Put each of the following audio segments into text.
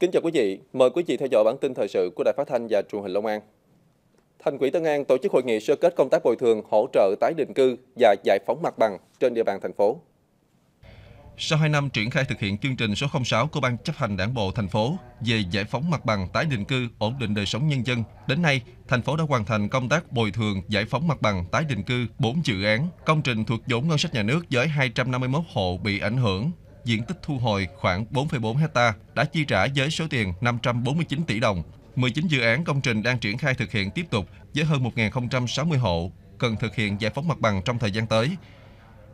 Kính chào quý vị, mời quý vị theo dõi bản tin thời sự của Đài Phát thanh và Truyền hình Long An. Thành ủy Tân An tổ chức hội nghị sơ kết công tác bồi thường, hỗ trợ tái định cư và giải phóng mặt bằng trên địa bàn thành phố. Sau 2 năm triển khai thực hiện chương trình số 06 của Ban chấp hành Đảng bộ thành phố về giải phóng mặt bằng tái định cư ổn định đời sống nhân dân, đến nay, thành phố đã hoàn thành công tác bồi thường giải phóng mặt bằng tái định cư 4 dự án, công trình thuộc vốn ngân sách nhà nước với 251 hộ bị ảnh hưởng diện tích thu hồi khoảng 4,4 hecta đã chi trả với số tiền 549 tỷ đồng. 19 dự án công trình đang triển khai thực hiện tiếp tục với hơn 1.060 hộ cần thực hiện giải phóng mặt bằng trong thời gian tới.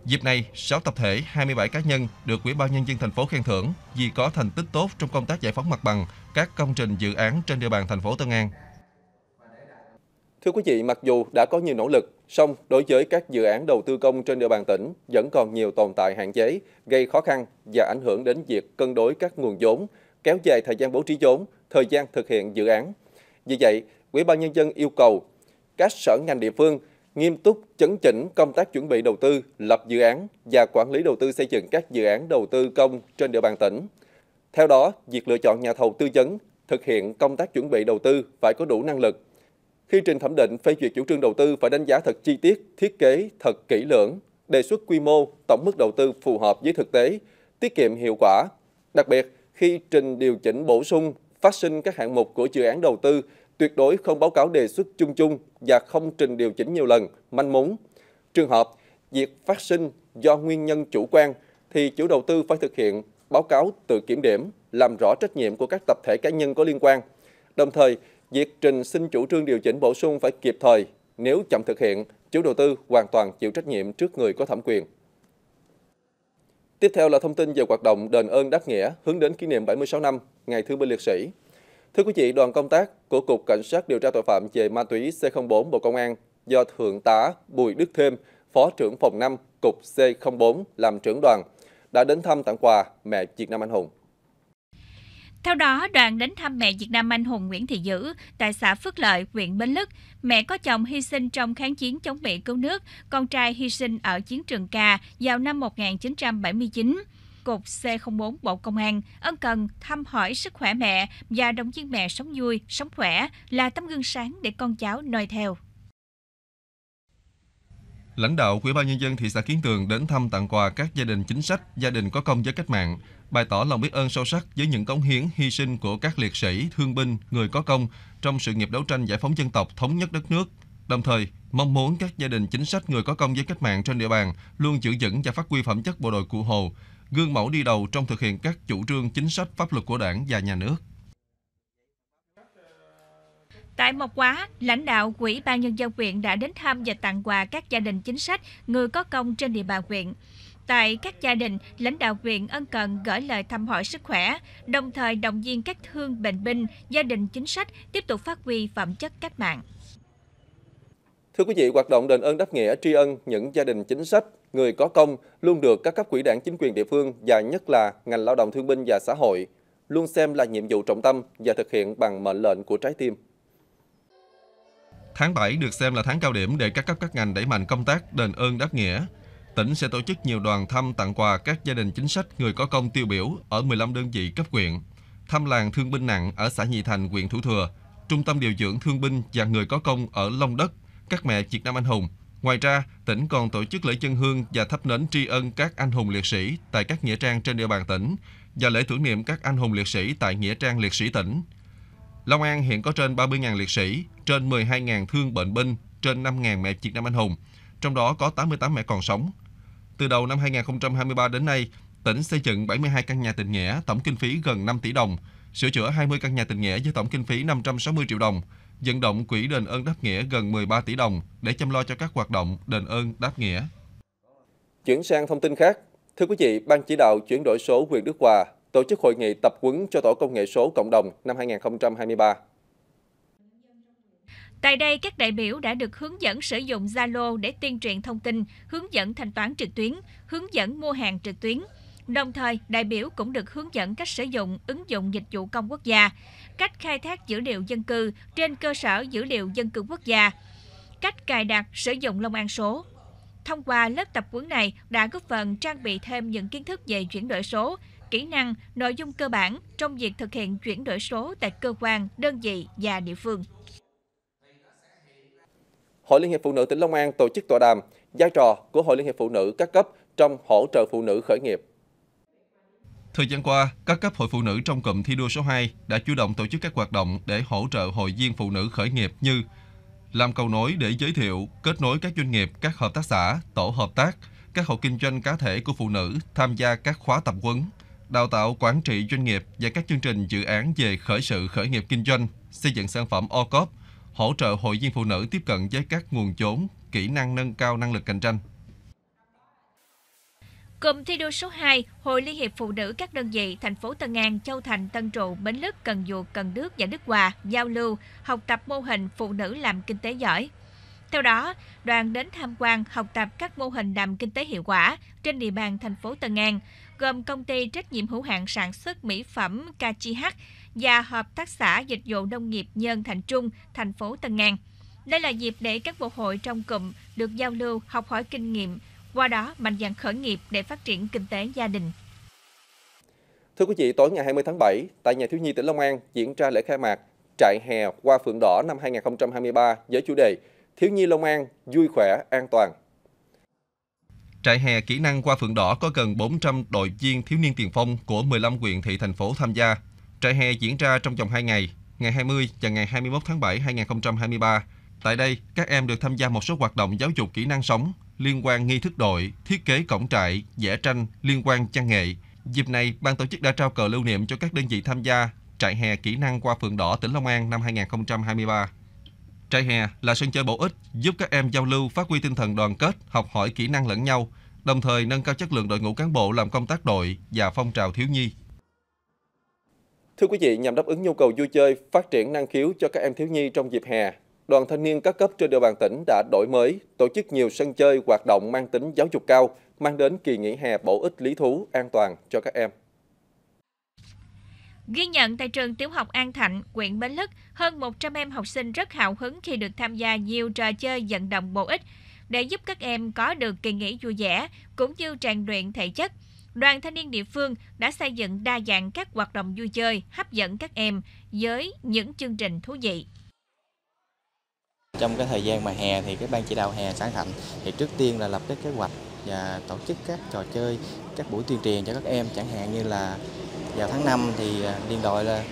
Dịp này, 6 tập thể, 27 cá nhân được Ủy ban Nhân dân thành phố khen thưởng vì có thành tích tốt trong công tác giải phóng mặt bằng các công trình dự án trên địa bàn thành phố Tân An. Thưa quý vị, mặc dù đã có nhiều nỗ lực, song đối với các dự án đầu tư công trên địa bàn tỉnh vẫn còn nhiều tồn tại hạn chế, gây khó khăn và ảnh hưởng đến việc cân đối các nguồn vốn, kéo dài thời gian bố trí vốn, thời gian thực hiện dự án. Vì vậy, Ủy ban nhân dân yêu cầu các sở ngành địa phương nghiêm túc chấn chỉnh công tác chuẩn bị đầu tư, lập dự án và quản lý đầu tư xây dựng các dự án đầu tư công trên địa bàn tỉnh. Theo đó, việc lựa chọn nhà thầu tư vấn, thực hiện công tác chuẩn bị đầu tư phải có đủ năng lực, khi trình thẩm định phê duyệt chủ trương đầu tư phải đánh giá thật chi tiết, thiết kế thật kỹ lưỡng, đề xuất quy mô, tổng mức đầu tư phù hợp với thực tế, tiết kiệm hiệu quả. Đặc biệt, khi trình điều chỉnh bổ sung, phát sinh các hạng mục của dự án đầu tư, tuyệt đối không báo cáo đề xuất chung chung và không trình điều chỉnh nhiều lần, manh mún. Trường hợp việc phát sinh do nguyên nhân chủ quan thì chủ đầu tư phải thực hiện báo cáo tự kiểm điểm, làm rõ trách nhiệm của các tập thể cá nhân có liên quan. Đồng thời, việc trình xin chủ trương điều chỉnh bổ sung phải kịp thời, nếu chậm thực hiện, chủ đầu tư hoàn toàn chịu trách nhiệm trước người có thẩm quyền. Tiếp theo là thông tin về hoạt động đền ơn đáp nghĩa hướng đến kỷ niệm 76 năm Ngày Thương binh Liệt sĩ. Thưa quý vị, đoàn công tác của Cục Cảnh sát điều tra tội phạm về ma túy C04 Bộ Công an do Thượng tá Bùi Đức Thêm, Phó trưởng phòng 5, Cục C04 làm trưởng đoàn, đã đến thăm tặng quà mẹ Việt Nam Anh Hùng. Theo đó, đoàn đến thăm mẹ Việt Nam anh hùng Nguyễn Thị Dữ tại xã Phước Lợi, huyện Bến Lức. Mẹ có chồng hy sinh trong kháng chiến chống Mỹ cứu nước, con trai hy sinh ở chiến trường Ca vào năm 1979. Cục C04 Bộ Công an ân cần thăm hỏi sức khỏe mẹ và động viên mẹ sống vui, sống khỏe là tấm gương sáng để con cháu noi theo. Lãnh đạo Ủy ban nhân dân thị xã Kiến Tường đến thăm tặng quà các gia đình chính sách, gia đình có công với cách mạng, bày tỏ lòng biết ơn sâu sắc với những cống hiến, hy sinh của các liệt sĩ, thương binh, người có công trong sự nghiệp đấu tranh giải phóng dân tộc, thống nhất đất nước. Đồng thời, mong muốn các gia đình chính sách người có công với cách mạng trên địa bàn luôn giữ vững và phát huy phẩm chất bộ đội cụ Hồ, gương mẫu đi đầu trong thực hiện các chủ trương chính sách pháp luật của Đảng và nhà nước. Tại Mộc Quá, lãnh đạo Quỹ ban nhân dân huyện đã đến thăm và tặng quà các gia đình chính sách, người có công trên địa bàn huyện. Tại các gia đình, lãnh đạo huyện ân cần gửi lời thăm hỏi sức khỏe, đồng thời động viên các thương bệnh binh, gia đình chính sách tiếp tục phát huy phẩm chất cách mạng. Thưa quý vị, hoạt động đền ơn đáp nghĩa tri ân những gia đình chính sách, người có công luôn được các cấp quỹ đảng chính quyền địa phương và nhất là ngành lao động thương binh và xã hội luôn xem là nhiệm vụ trọng tâm và thực hiện bằng mệnh lệnh của trái tim. Tháng 7 được xem là tháng cao điểm để các cấp các ngành đẩy mạnh công tác đền ơn đáp nghĩa, tỉnh sẽ tổ chức nhiều đoàn thăm tặng quà các gia đình chính sách người có công tiêu biểu ở 15 đơn vị cấp huyện, thăm làng thương binh nặng ở xã Nhị Thành, huyện Thủ Thừa, trung tâm điều dưỡng thương binh và người có công ở Long Đất, các mẹ Việt Nam anh hùng. Ngoài ra, tỉnh còn tổ chức lễ chân hương và thắp nến tri ân các anh hùng liệt sĩ tại các nghĩa trang trên địa bàn tỉnh và lễ tưởng niệm các anh hùng liệt sĩ tại nghĩa trang liệt sĩ tỉnh. Long An hiện có trên 30.000 liệt sĩ, trên 12.000 thương bệnh binh, trên 5.000 mẹ Việt Nam anh hùng, trong đó có 88 mẹ còn sống, từ đầu năm 2023 đến nay, tỉnh xây dựng 72 căn nhà tình nghĩa, tổng kinh phí gần 5 tỷ đồng, sửa chữa 20 căn nhà tình nghĩa với tổng kinh phí 560 triệu đồng, vận động quỹ đền ơn đáp nghĩa gần 13 tỷ đồng để chăm lo cho các hoạt động đền ơn đáp nghĩa. Chuyển sang thông tin khác, thưa quý vị, Ban chỉ đạo chuyển đổi số huyện Đức Hòa tổ chức hội nghị tập huấn cho tổ công nghệ số cộng đồng năm 2023. Tại đây, các đại biểu đã được hướng dẫn sử dụng Zalo để tuyên truyền thông tin, hướng dẫn thanh toán trực tuyến, hướng dẫn mua hàng trực tuyến. Đồng thời, đại biểu cũng được hướng dẫn cách sử dụng ứng dụng dịch vụ công quốc gia, cách khai thác dữ liệu dân cư trên cơ sở dữ liệu dân cư quốc gia, cách cài đặt sử dụng Long An số. Thông qua lớp tập huấn này đã góp phần trang bị thêm những kiến thức về chuyển đổi số, kỹ năng, nội dung cơ bản trong việc thực hiện chuyển đổi số tại cơ quan, đơn vị và địa phương. Hội Liên hiệp Phụ nữ tỉnh Long An tổ chức tọa đàm vai trò của Hội Liên hiệp Phụ nữ các cấp trong hỗ trợ phụ nữ khởi nghiệp. Thời gian qua, các cấp hội phụ nữ trong cụm thi đua số 2 đã chủ động tổ chức các hoạt động để hỗ trợ hội viên phụ nữ khởi nghiệp như làm cầu nối để giới thiệu, kết nối các doanh nghiệp, các hợp tác xã, tổ hợp tác, các hộ kinh doanh cá thể của phụ nữ tham gia các khóa tập huấn, đào tạo quản trị doanh nghiệp và các chương trình dự án về khởi sự khởi nghiệp kinh doanh, xây dựng sản phẩm Ocop hỗ trợ hội viên phụ nữ tiếp cận với các nguồn vốn, kỹ năng nâng cao năng lực cạnh tranh. Cụm thi đua số 2, Hội Liên hiệp Phụ nữ các đơn vị thành phố Tân An, Châu Thành, Tân Trụ, Bến Lức, Cần Duộc, Cần Đức và Đức Hòa giao lưu, học tập mô hình phụ nữ làm kinh tế giỏi. Theo đó, đoàn đến tham quan học tập các mô hình làm kinh tế hiệu quả trên địa bàn thành phố Tân An, gồm công ty trách nhiệm hữu hạn sản xuất mỹ phẩm KCH, và Hợp tác xã Dịch vụ Nông nghiệp Nhân Thành Trung, thành phố Tân An. Đây là dịp để các bộ hội trong cụm được giao lưu, học hỏi kinh nghiệm, qua đó mạnh dạn khởi nghiệp để phát triển kinh tế gia đình. Thưa quý vị, tối ngày 20 tháng 7, tại nhà thiếu nhi tỉnh Long An diễn ra lễ khai mạc trại hè qua phượng đỏ năm 2023 với chủ đề Thiếu nhi Long An vui khỏe an toàn. Trại hè kỹ năng qua phượng đỏ có gần 400 đội viên thiếu niên tiền phong của 15 huyện thị thành phố tham gia Trại hè diễn ra trong vòng 2 ngày, ngày 20 và ngày 21 tháng 7 2023. Tại đây, các em được tham gia một số hoạt động giáo dục kỹ năng sống liên quan nghi thức đội, thiết kế cổng trại, vẽ tranh liên quan trang nghệ. Dịp này, ban tổ chức đã trao cờ lưu niệm cho các đơn vị tham gia trại hè kỹ năng qua phường đỏ tỉnh Long An năm 2023. Trại hè là sân chơi bổ ích giúp các em giao lưu, phát huy tinh thần đoàn kết, học hỏi kỹ năng lẫn nhau, đồng thời nâng cao chất lượng đội ngũ cán bộ làm công tác đội và phong trào thiếu nhi. Thưa quý vị, nhằm đáp ứng nhu cầu vui chơi, phát triển năng khiếu cho các em thiếu nhi trong dịp hè, đoàn thanh niên các cấp trên địa bàn tỉnh đã đổi mới, tổ chức nhiều sân chơi hoạt động mang tính giáo dục cao, mang đến kỳ nghỉ hè bổ ích lý thú, an toàn cho các em. Ghi nhận tại trường tiểu học An Thạnh, huyện Bến Lức, hơn 100 em học sinh rất hào hứng khi được tham gia nhiều trò chơi vận động bổ ích để giúp các em có được kỳ nghỉ vui vẻ cũng như tràn luyện thể chất đoàn thanh niên địa phương đã xây dựng đa dạng các hoạt động vui chơi hấp dẫn các em với những chương trình thú vị. Trong cái thời gian mà hè thì cái ban chỉ đạo hè sáng Thạnh thì trước tiên là lập cái kế hoạch và tổ chức các trò chơi, các buổi tuyên truyền cho các em chẳng hạn như là vào tháng 5 thì à, liên đội là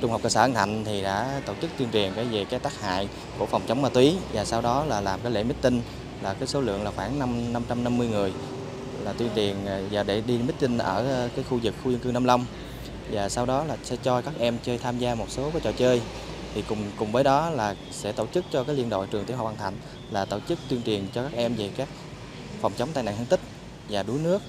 Trung học cơ sở An Thạnh thì đã tổ chức tuyên truyền cái về cái tác hại của phòng chống ma túy và sau đó là làm cái lễ meeting là cái số lượng là khoảng 5 550 người là tuyên truyền à, và để đi meeting ở à, cái khu vực khu dân cư Nam Long và sau đó là sẽ cho các em chơi tham gia một số cái trò chơi thì cùng cùng với đó là sẽ tổ chức cho cái liên đội trường tiểu học An Thạnh là tổ chức tuyên truyền cho các em về các phòng chống tai nạn thương tích và đuối nước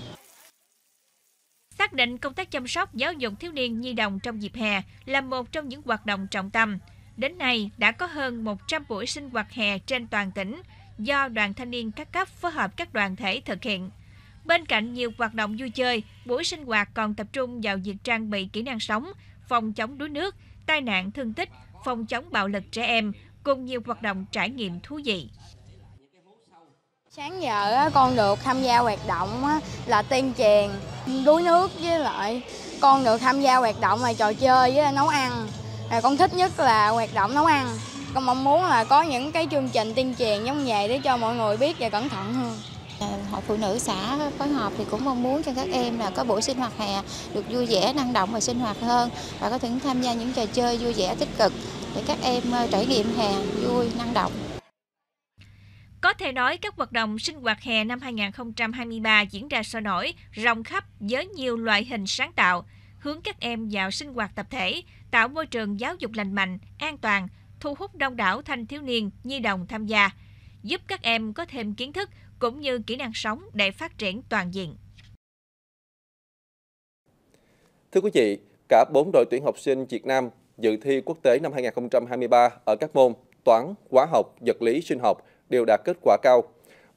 xác định công tác chăm sóc giáo dục thiếu niên nhi đồng trong dịp hè là một trong những hoạt động trọng tâm. Đến nay đã có hơn 100 buổi sinh hoạt hè trên toàn tỉnh do đoàn thanh niên các cấp phối hợp các đoàn thể thực hiện. Bên cạnh nhiều hoạt động vui chơi, buổi sinh hoạt còn tập trung vào việc trang bị kỹ năng sống, phòng chống đuối nước, tai nạn thương tích, phòng chống bạo lực trẻ em, cùng nhiều hoạt động trải nghiệm thú vị. Sáng giờ con được tham gia hoạt động là tiên truyền đuối nước với lại con được tham gia hoạt động là trò chơi với nấu ăn. con thích nhất là hoạt động nấu ăn. Con mong muốn là có những cái chương trình tiên truyền giống vậy để cho mọi người biết và cẩn thận hơn hội phụ nữ xã phối hợp thì cũng mong muốn cho các em là có buổi sinh hoạt hè được vui vẻ, năng động và sinh hoạt hơn và có thể tham gia những trò chơi vui vẻ tích cực để các em ờ, trải nghiệm hè vui, năng động. Có thể nói các hoạt động sinh hoạt hè năm 2023 diễn ra sôi nổi, rộng khắp với nhiều loại hình sáng tạo, hướng các em vào sinh hoạt tập thể, tạo môi trường giáo dục lành mạnh, an toàn, thu hút đông đảo thanh thiếu niên, nhi đồng tham gia, giúp các em có thêm kiến thức cũng như kỹ năng sống để phát triển toàn diện. Thưa quý vị, cả 4 đội tuyển học sinh Việt Nam dự thi quốc tế năm 2023 ở các môn toán, hóa học, vật lý, sinh học đều đạt kết quả cao.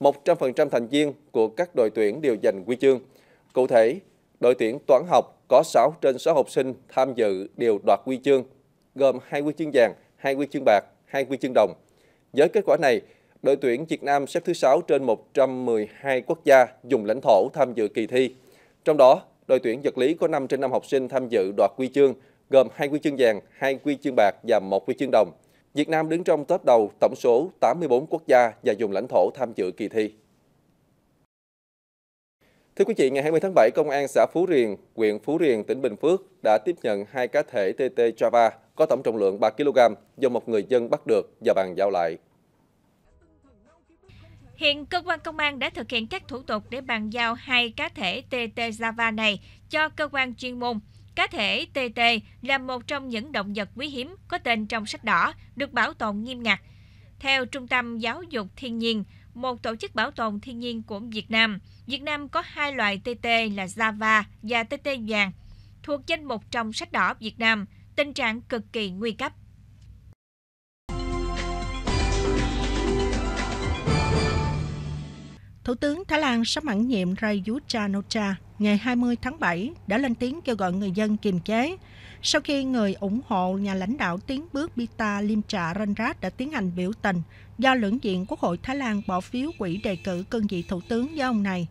100% thành viên của các đội tuyển đều giành huy chương. Cụ thể, đội tuyển toán học có 6 trên 6 học sinh tham dự đều đoạt huy chương, gồm 2 huy chương vàng, 2 huy chương bạc, 2 huy chương đồng. Với kết quả này, đội tuyển Việt Nam xếp thứ 6 trên 112 quốc gia dùng lãnh thổ tham dự kỳ thi. Trong đó, đội tuyển vật lý có 5 trên 5 học sinh tham dự đoạt quy chương, gồm 2 quy chương vàng, 2 quy chương bạc và 1 quy chương đồng. Việt Nam đứng trong top đầu tổng số 84 quốc gia và dùng lãnh thổ tham dự kỳ thi. Thưa quý vị, ngày 20 tháng 7, Công an xã Phú Riềng, huyện Phú Riềng, tỉnh Bình Phước đã tiếp nhận hai cá thể TT Java có tổng trọng lượng 3 kg do một người dân bắt được và bàn giao lại. Hiện cơ quan công an đã thực hiện các thủ tục để bàn giao hai cá thể TT Java này cho cơ quan chuyên môn. Cá thể TT là một trong những động vật quý hiếm có tên trong sách đỏ, được bảo tồn nghiêm ngặt. Theo Trung tâm Giáo dục Thiên nhiên, một tổ chức bảo tồn thiên nhiên của Việt Nam, Việt Nam có hai loài TT là Java và TT vàng, thuộc danh mục trong sách đỏ Việt Nam, tình trạng cực kỳ nguy cấp. Thủ tướng Thái Lan sắp mãn nhiệm Prayuth-chan-o-cha ngày 20 tháng 7 đã lên tiếng kêu gọi người dân kiềm chế sau khi người ủng hộ nhà lãnh đạo tiến bước Pita Limcha Ranrat đã tiến hành biểu tình do lưỡng diện Quốc hội Thái Lan bỏ phiếu quỹ đề cử cương vị thủ tướng với ông này.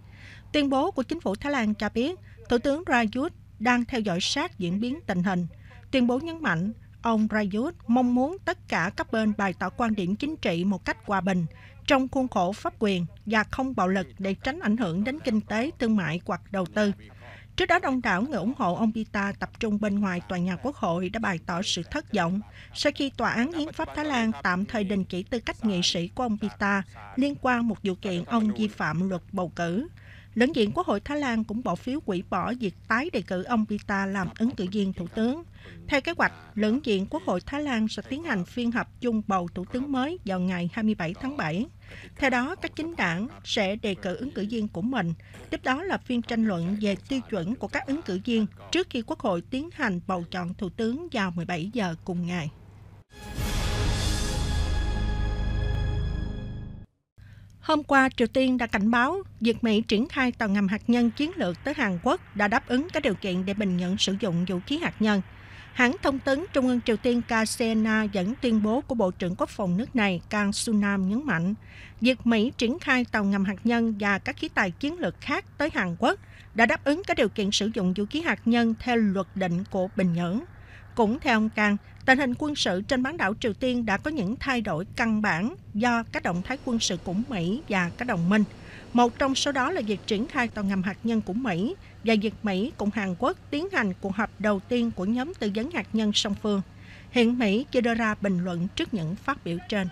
Tuyên bố của chính phủ Thái Lan cho biết Thủ tướng Prayuth đang theo dõi sát diễn biến tình hình. Tuyên bố nhấn mạnh ông Prayut mong muốn tất cả các bên bày tỏ quan điểm chính trị một cách hòa bình, trong khuôn khổ pháp quyền và không bạo lực để tránh ảnh hưởng đến kinh tế, thương mại hoặc đầu tư. Trước đó, đông đảo người ủng hộ ông Pita tập trung bên ngoài tòa nhà quốc hội đã bày tỏ sự thất vọng sau khi tòa án hiến pháp Thái Lan tạm thời đình chỉ tư cách nghị sĩ của ông Pita liên quan một vụ kiện ông vi phạm luật bầu cử. Lẫn diện Quốc hội Thái Lan cũng bỏ phiếu hủy bỏ việc tái đề cử ông Pita làm ứng cử viên thủ tướng. Theo kế hoạch, lưỡng diện Quốc hội Thái Lan sẽ tiến hành phiên họp chung bầu thủ tướng mới vào ngày 27 tháng 7. Theo đó, các chính đảng sẽ đề cử ứng cử viên của mình. Tiếp đó là phiên tranh luận về tiêu chuẩn của các ứng cử viên trước khi Quốc hội tiến hành bầu chọn thủ tướng vào 17 giờ cùng ngày. Hôm qua, Triều Tiên đã cảnh báo việc Mỹ triển khai tàu ngầm hạt nhân chiến lược tới Hàn Quốc đã đáp ứng các điều kiện để bình nhưỡng sử dụng vũ khí hạt nhân. Hãng thông tấn Trung ương Triều Tiên KCNA dẫn tuyên bố của Bộ trưởng Quốc phòng nước này Kang Sunam nhấn mạnh, việc Mỹ triển khai tàu ngầm hạt nhân và các khí tài chiến lược khác tới Hàn Quốc đã đáp ứng các điều kiện sử dụng vũ khí hạt nhân theo luật định của Bình Nhưỡng. Cũng theo ông Kang, tình hình quân sự trên bán đảo Triều Tiên đã có những thay đổi căn bản do các động thái quân sự của Mỹ và các đồng minh. Một trong số đó là việc triển khai tàu ngầm hạt nhân của Mỹ và việc Mỹ cùng Hàn Quốc tiến hành cuộc họp đầu tiên của nhóm tư vấn hạt nhân song phương. Hiện Mỹ chưa đưa ra bình luận trước những phát biểu trên.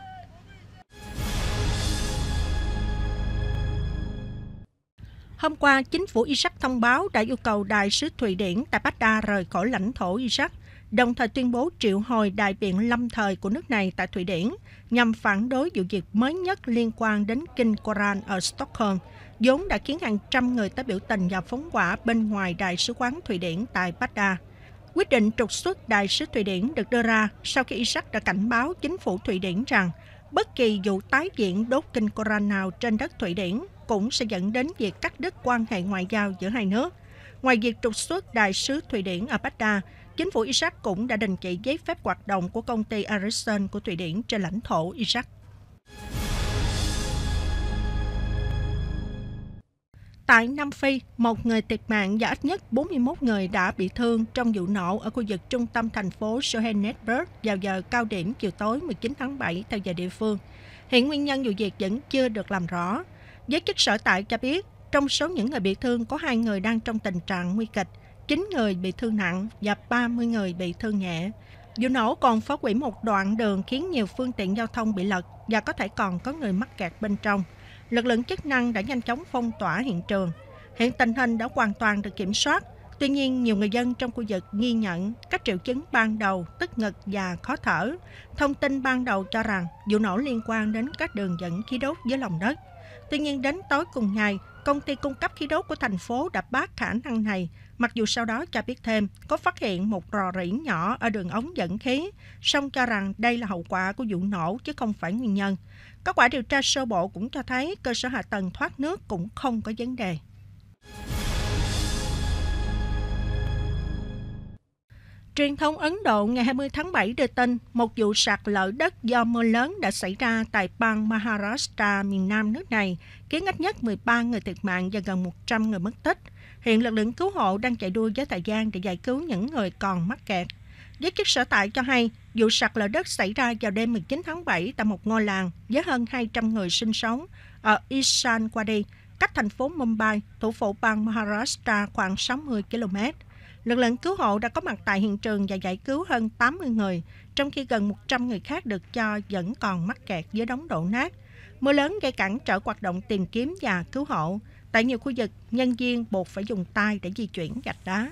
Hôm qua, chính phủ Iraq thông báo đã yêu cầu đại sứ Thụy Điển tại Baghdad rời khỏi lãnh thổ Iraq – đồng thời tuyên bố triệu hồi đại biện lâm thời của nước này tại Thụy Điển nhằm phản đối vụ việc mới nhất liên quan đến kinh Koran ở Stockholm, vốn đã khiến hàng trăm người tới biểu tình và phóng quả bên ngoài Đại sứ quán Thụy Điển tại Baghdad. Quyết định trục xuất đại sứ Thụy Điển được đưa ra sau khi Iraq đã cảnh báo chính phủ Thụy Điển rằng bất kỳ vụ tái diễn đốt kinh Koran nào trên đất Thụy Điển cũng sẽ dẫn đến việc cắt đứt quan hệ ngoại giao giữa hai nước. Ngoài việc trục xuất đại sứ Thụy Điển ở Baghdad, Chính phủ Iraq cũng đã đình chỉ giấy phép hoạt động của công ty Ericsson của Thụy Điển trên lãnh thổ Iraq. Tại Nam Phi, một người thiệt mạng và ít nhất 41 người đã bị thương trong vụ nổ ở khu vực trung tâm thành phố Johannesburg vào giờ cao điểm chiều tối 19 tháng 7 theo giờ địa phương. Hiện nguyên nhân vụ việc vẫn chưa được làm rõ. Giới chức sở tại cho biết, trong số những người bị thương có hai người đang trong tình trạng nguy kịch, 9 người bị thương nặng và 30 người bị thương nhẹ. Vụ nổ còn phá hủy một đoạn đường khiến nhiều phương tiện giao thông bị lật và có thể còn có người mắc kẹt bên trong. Lực lượng chức năng đã nhanh chóng phong tỏa hiện trường. Hiện tình hình đã hoàn toàn được kiểm soát. Tuy nhiên, nhiều người dân trong khu vực nghi nhận các triệu chứng ban đầu tức ngực và khó thở. Thông tin ban đầu cho rằng vụ nổ liên quan đến các đường dẫn khí đốt dưới lòng đất. Tuy nhiên, đến tối cùng ngày, Công ty cung cấp khí đốt của thành phố đã bác khả năng này, mặc dù sau đó cho biết thêm có phát hiện một rò rỉ nhỏ ở đường ống dẫn khí, song cho rằng đây là hậu quả của vụ nổ chứ không phải nguyên nhân. Kết quả điều tra sơ bộ cũng cho thấy cơ sở hạ tầng thoát nước cũng không có vấn đề. Truyền thông Ấn Độ ngày 20 tháng 7 đưa tin một vụ sạt lở đất do mưa lớn đã xảy ra tại bang Maharashtra miền nam nước này, khiến ít nhất 13 người thiệt mạng và gần 100 người mất tích. Hiện lực lượng cứu hộ đang chạy đua với thời gian để giải cứu những người còn mắc kẹt. Giới chức sở tại cho hay, vụ sạt lở đất xảy ra vào đêm 19 tháng 7 tại một ngôi làng với hơn 200 người sinh sống ở Ishan Wadi, cách thành phố Mumbai, thủ phủ bang Maharashtra khoảng 60 km. Lực lượng cứu hộ đã có mặt tại hiện trường và giải cứu hơn 80 người, trong khi gần 100 người khác được cho vẫn còn mắc kẹt dưới đống đổ nát. Mưa lớn gây cản trở hoạt động tìm kiếm và cứu hộ. Tại nhiều khu vực, nhân viên buộc phải dùng tay để di chuyển gạch đá.